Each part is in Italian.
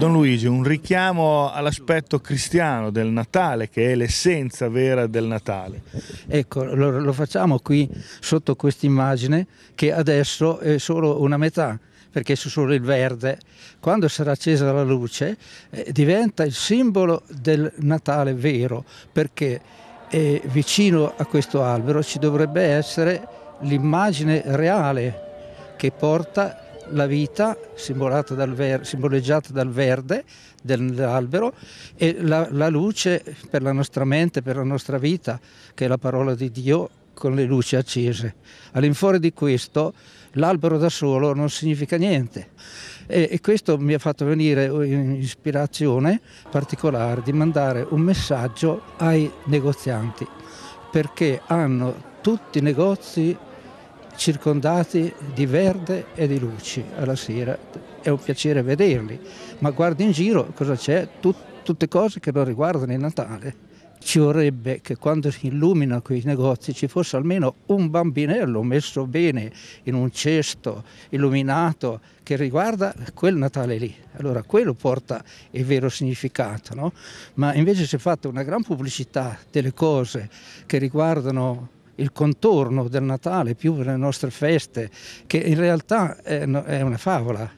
Don Luigi, un richiamo all'aspetto cristiano del Natale, che è l'essenza vera del Natale. Ecco, lo, lo facciamo qui sotto questa immagine che adesso è solo una metà perché c'è solo il verde. Quando sarà accesa la luce eh, diventa il simbolo del Natale vero, perché eh, vicino a questo albero ci dovrebbe essere l'immagine reale che porta la vita dal ver- simboleggiata dal verde dell'albero e la, la luce per la nostra mente, per la nostra vita, che è la parola di Dio con le luci accese. All'infuori di questo l'albero da solo non significa niente e, e questo mi ha fatto venire un'ispirazione particolare di mandare un messaggio ai negozianti perché hanno tutti i negozi circondati di verde e di luci alla sera. È un piacere vederli, ma guardi in giro cosa c'è, Tut- tutte cose che non riguardano il Natale. Ci vorrebbe che quando si illuminano quei negozi ci fosse almeno un bambinello messo bene in un cesto illuminato che riguarda quel Natale lì. Allora quello porta il vero significato, no? Ma invece si è fatta una gran pubblicità delle cose che riguardano il contorno del Natale, più per le nostre feste, che in realtà è, è una favola.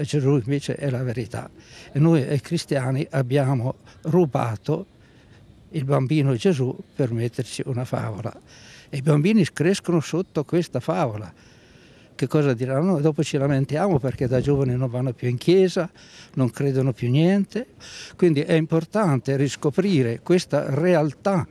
Gesù invece è la verità. E noi eh, cristiani abbiamo rubato il bambino Gesù per metterci una favola. E i bambini crescono sotto questa favola. Che cosa diranno? Dopo ci lamentiamo perché da giovani non vanno più in chiesa, non credono più niente. Quindi è importante riscoprire questa realtà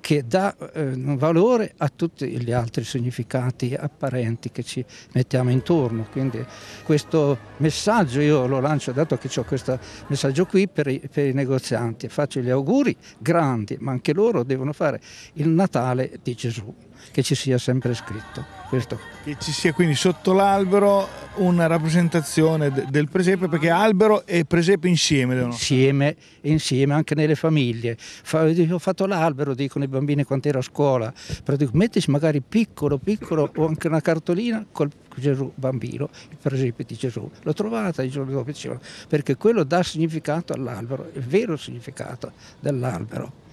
che dà eh, valore a tutti gli altri significati apparenti che ci mettiamo intorno. Quindi questo messaggio io lo lancio, dato che ho questo messaggio qui per i, per i negozianti, faccio gli auguri grandi, ma anche loro devono fare il Natale di Gesù, che ci sia sempre scritto. Questo. Che ci sia quindi sotto l'albero una rappresentazione del presepe perché albero e presepe insieme devono insieme, insieme anche nelle famiglie Fa ho fatto l'albero dicono i bambini quando ero a scuola però dico mettici magari piccolo piccolo o anche una cartolina col Gesù bambino il presepe di Gesù l'ho trovata il giorno dopo dicevano perché quello dà significato all'albero il vero significato dell'albero